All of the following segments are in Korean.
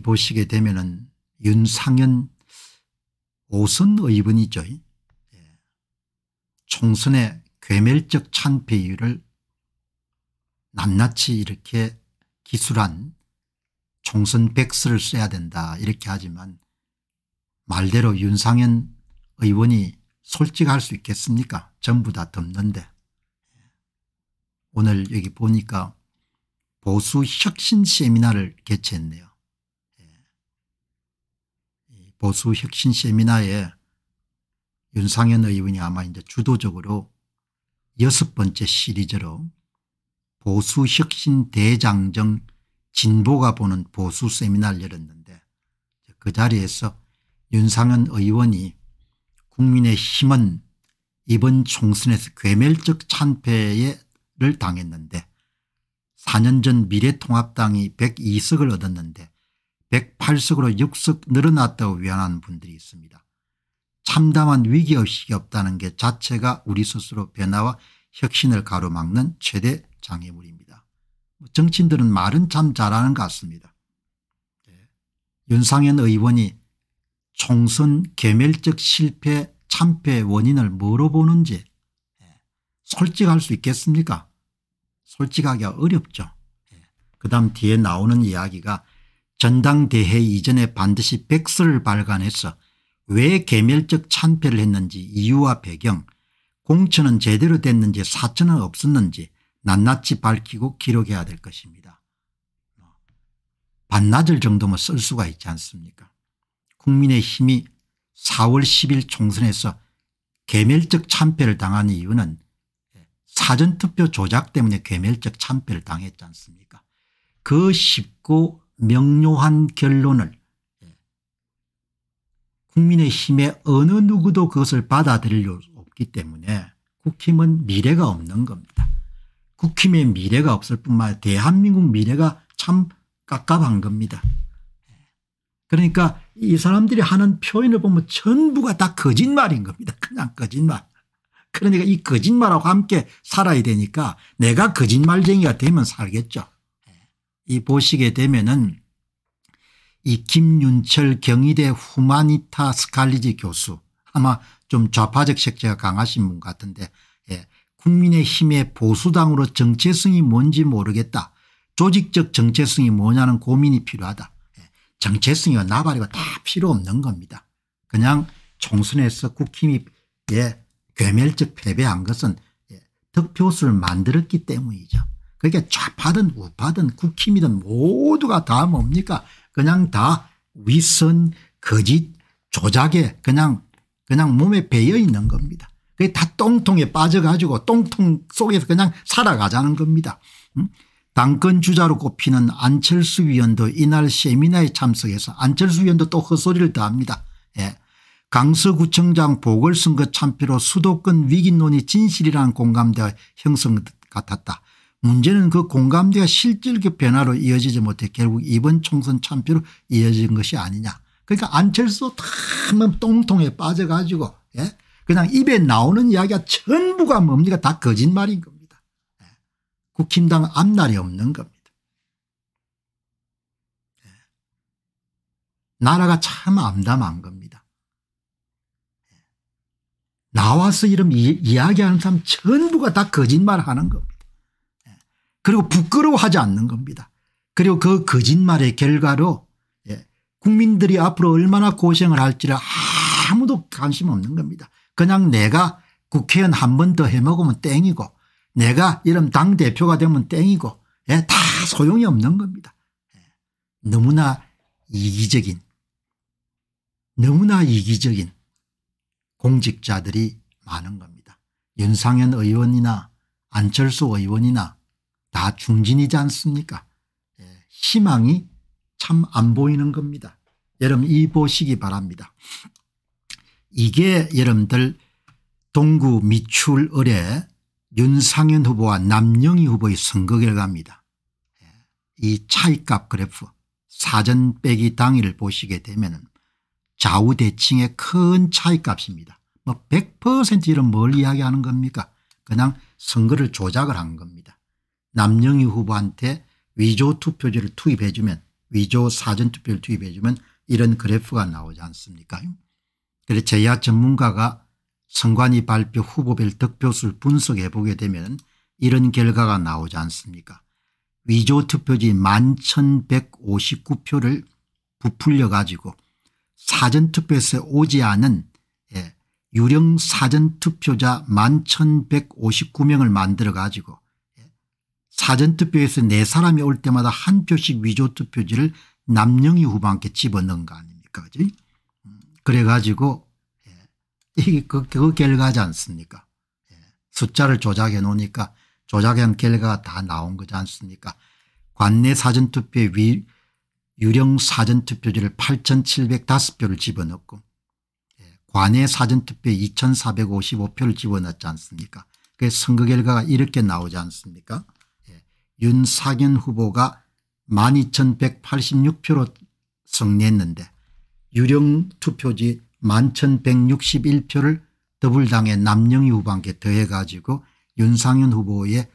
보시게 되면은 윤상현 오선 의원이죠. 예. 총선의 괴멸적 참패율을 낱낱이 이렇게 기술한 총선 백서를 써야 된다 이렇게 하지만 말대로 윤상현 의원이 솔직할 수 있겠습니까 전부 다 덮는데 오늘 여기 보니까 보수 혁신 세미나를 개최했네요. 보수 혁신 세미나에 윤상현 의원이 아마 이제 주도적으로 여섯 번째 시리즈로 보수 혁신 대장정 진보가 보는 보수 세미나를 열었는데 그 자리에서 윤상현 의원이 국민의 힘은 이번 총선에서 괴멸적 찬패를 당했는데 4년 전 미래통합당이 102석을 얻었는데 108석으로 6석 늘어났다고 위안한 분들이 있습니다. 참담한 위기의식이 없다는 게 자체가 우리 스스로 변화와 혁신을 가로막는 최대 장애물입니다. 뭐 정치인들은 말은 참 잘하는 것 같습니다. 네. 윤상현 의원이 총선 개멸적 실패 참패의 원인을 뭐로 보는지 네. 솔직할 수 있겠습니까 솔직하기가 어렵죠. 네. 그 다음 뒤에 나오는 이야기가 전당대회 이전에 반드시 백서를 발간해서 왜 개멸적 참패를 했는지 이유와 배경 공천은 제대로 됐는지 사천은 없었는지 낱낱이 밝히고 기록해야 될 것입니다. 반나절 정도면 쓸 수가 있지 않습니까 국민의힘이 4월 10일 총선에서 개멸적 참패를 당한 이유는 사전투표 조작 때문에 개멸적 참패를 당했지 않습니까 그 쉽고 명료한 결론을 국민의힘의 어느 누구도 그것을 받아들일 수 없기 때문에 국힘은 미래가 없는 겁니다. 국힘의 미래가 없을 뿐만 아니라 대한민국 미래가 참 깝깝한 겁니다. 그러니까 이 사람들이 하는 표현을 보면 전부가 다 거짓말인 겁니다. 그냥 거짓말. 그러니까 이 거짓말하고 함께 살아야 되니까 내가 거짓말쟁이가 되면 살겠죠. 이 보시게 되면은 이 김윤철 경희대 후마니타 스칼리지 교수 아마 좀 좌파적 색채가 강하신 분 같은데 예. 국민의힘의 보수당으로 정체성이 뭔지 모르겠다. 조직적 정체성이 뭐냐는 고민이 필요하다. 예. 정체성이와 나발이고 다 필요 없는 겁니다. 그냥 총선에서 국힘이 예, 괴멸적 패배한 것은 예, 득표수를 만들었기 때문이죠. 그게 좌파든 우파든 국힘이든 모두가 다 뭡니까 그냥 다 위선 거짓 조작에 그냥 그냥 몸에 배어 있는 겁니다. 그게 다 똥통에 빠져가지고 똥통 속에서 그냥 살아가자는 겁니다. 음? 당권 주자로 꼽히는 안철수 위원도 이날 세미나에 참석해서 안철수 위원도 또 헛소리를 더합니다. 예. 강서구청장 보궐선거 참패로 수도권 위기론이 진실이라는 공감대 형성 같았다. 문제는 그 공감대가 실질적 변화로 이어지지 못해 결국 이번 총선 참패로 이어진 것이 아니냐. 그러니까 안철수 다만 똥통에 빠져가지고 예? 그냥 입에 나오는 이야기가 전부가 뭡니까 다 거짓말인 겁니다. 예. 국힘당 앞날이 없는 겁니다. 예. 나라가 참 암담한 겁니다. 예? 나와서 이런 이, 야기하는 사람 전부가 다 거짓말하는 겁니다. 그리고 부끄러워하지 않는 겁니다. 그리고 그 거짓말의 결과로 예, 국민들이 앞으로 얼마나 고생을 할지를 아무도 관심 없는 겁니다. 그냥 내가 국회의원 한 번 더 해먹으면 땡이고 내가 이런 당대표가 되면 땡이고 예, 다 소용이 없는 겁니다. 예, 너무나 이기적인 너무나 이기적인 공직자들이 많은 겁니다. 윤상현 의원이나 안철수 의원이나 다 중진이지 않습니까 예, 희망이 참 안 보이는 겁니다. 여러분 이 보시기 바랍니다. 이게 여러분들 동구 미추홀 을 윤상현 후보와 남영희 후보의 선거 결과입니다. 예, 이 차이값 그래프 사전 빼기 당일을 보시게 되면 좌우 대칭의 큰 차이값입니다. 뭐100% 이런 뭘 이야기하는 겁니까 그냥 선거를 조작을 한 겁니다. 남영희 후보한테 위조 투표지를 투입해 주면 위조 사전 투표를 투입해 주면 이런 그래프가 나오지 않습니까 그래서 제야 전문가가 선관위 발표 후보별 득표수를 분석해 보게 되면 이런 결과가 나오지 않습니까 위조 투표지 11,159표를 부풀려 가지고 사전투표에서 오지 않은 예, 유령 사전투표자 11,159명을 만들어 가지고 사전투표에서 네 사람이 올 때마다 한 표씩 위조투표지를 남영희 후보한테 집어넣은 거 아닙니까 그지 음, 그래가지고 예, 그, 그 결과지 않습니까 예, 숫자를 조작해 놓으니까 조작한 결과가 다 나온 거지 않습니까 관내 사전투표에 위, 유령 사전투표지를 8,705표를 집어넣고 예, 관내 사전투표에 2,455표를 집어넣지 않습니까 그 선거 결과가 이렇게 나오지 않습니까 윤사견 후보가 12,186표로 승리했는데 유령 투표지 11,161표를 더불당의 남영희 후보한테 더해 가지고 윤상현 후보의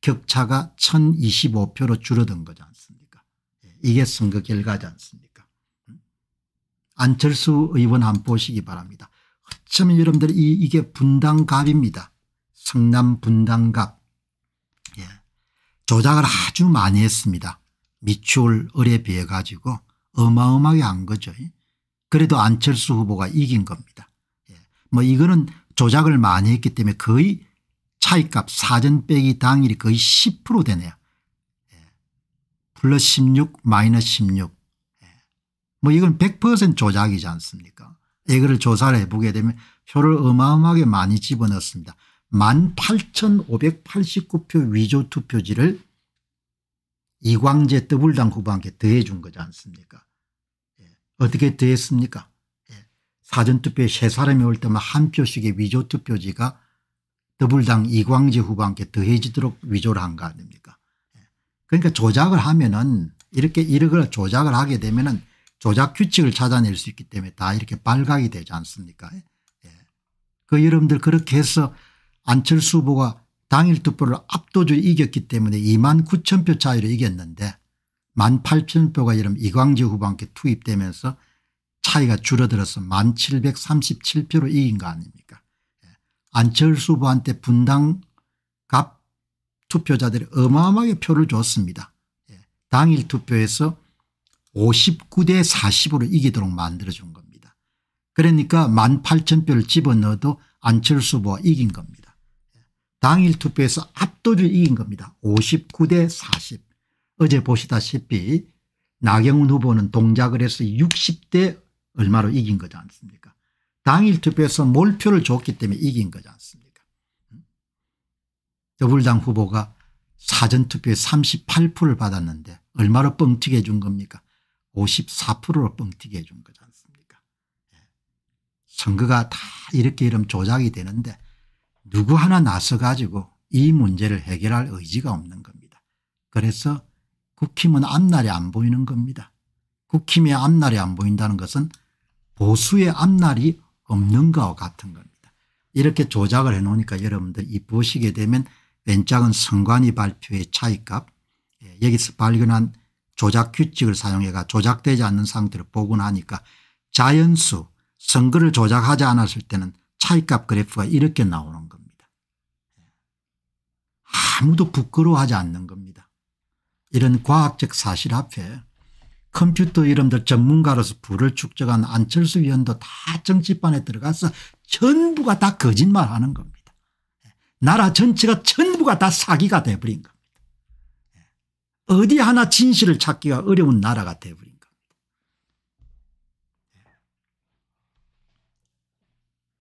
격차가 1025표로 줄어든 거지 않습니까 예, 이게 선거 결과지 않습니까 음? 안철수 의원 한 보시기 바랍니다 어쩌면 여러분들 이, 이게 분당갑입니다 성남 분당갑 조작을 아주 많이 했습니다. 미추홀 을에 비해 가지고 어마어마하게 한 거죠. 그래도 안철수 후보가 이긴 겁니다. 예. 뭐 이거는 조작을 많이 했기 때문에 거의 차이값 사전 빼기 당일이 거의 10% 되네요. 예. 플러스 16 마이너스 16. 예. 뭐 이건 100% 조작이지 않습니까 이거를 조사를 해보게 되면 표를 어마어마하게 많이 집어넣습니다. 18,589표 위조 투표지를 이광재 더블당 후보한테 더해 준 거지 않습니까 예. 어떻게 더했습니까 예. 사전투표에 세 사람이 올 때만 한 표씩의 위조 투표지가 더블당 이광재 후보한테 더해지도록 위조를 한 거 아닙니까 예. 그러니까 조작을 하면 은 이렇게 이걸 조작을 하게 되면 은 조작 규칙을 찾아낼 수 있기 때문에 다 이렇게 발각이 되지 않습니까 예. 예. 그 여러분들 그렇게 해서 안철수 후보가 당일 투표를 압도적으로 이겼기 때문에 2만 9천 표 차이로 이겼는데 1만 8천 표가 이름 이광재 후보한테 투입되면서 차이가 줄어들어서 1만 737표로 이긴 거 아닙니까 예. 안철수 후보한테 분당 갑 투표자들이 어마어마하게 표를 줬습니다. 예. 당일 투표에서 59대 40으로 이기도록 만들어준 겁니다. 그러니까 1만 8천 표를 집어넣어도 안철수 후보가 이긴 겁니다. 당일 투표에서 압도를 이긴 겁니다. 59대 40. 어제 보시다시피 나경원 후보는 동작을 해서 60대 얼마로 이긴 거지 않습니까 당일 투표에서 몰표를 줬기 때문에 이긴 거지 않습니까 더불당 후보가 사전투표에 38%를 받았는데 얼마로 뻥튀게 해준 겁니까 54%로 뻥튀게 해준 거지 않습니까 예. 선거가 다 이렇게 이러면 조작이 되는데 누구 하나 나서가지고 이 문제를 해결할 의지가 없는 겁니다. 그래서 국힘은 앞날이 안 보이는 겁니다. 국힘의 앞날이 안 보인다는 것은 보수의 앞날이 없는 것과 같은 겁니다. 이렇게 조작을 해놓으니까 여러분들 이 보시게 되면 왼쪽은 선관위 발표의 차이값 예, 여기서 발견한 조작 규칙을 사용해가 조작되지 않는 상태로 복원하니까 자연수 선거를 조작하지 않았을 때는 차이값 그래프가 이렇게 나오는 겁니다. 아무도 부끄러워하지 않는 겁니다. 이런 과학적 사실 앞에 컴퓨터 이름들 전문가로서 부를 축적한 안철수 위원도 다 정치판에 들어가서 전부가 다 거짓말하는 겁니다. 나라 전체가 전부가 다 사기가 돼버린 겁니다. 어디 하나 진실을 찾기가 어려운 나라가 돼버린 겁니다.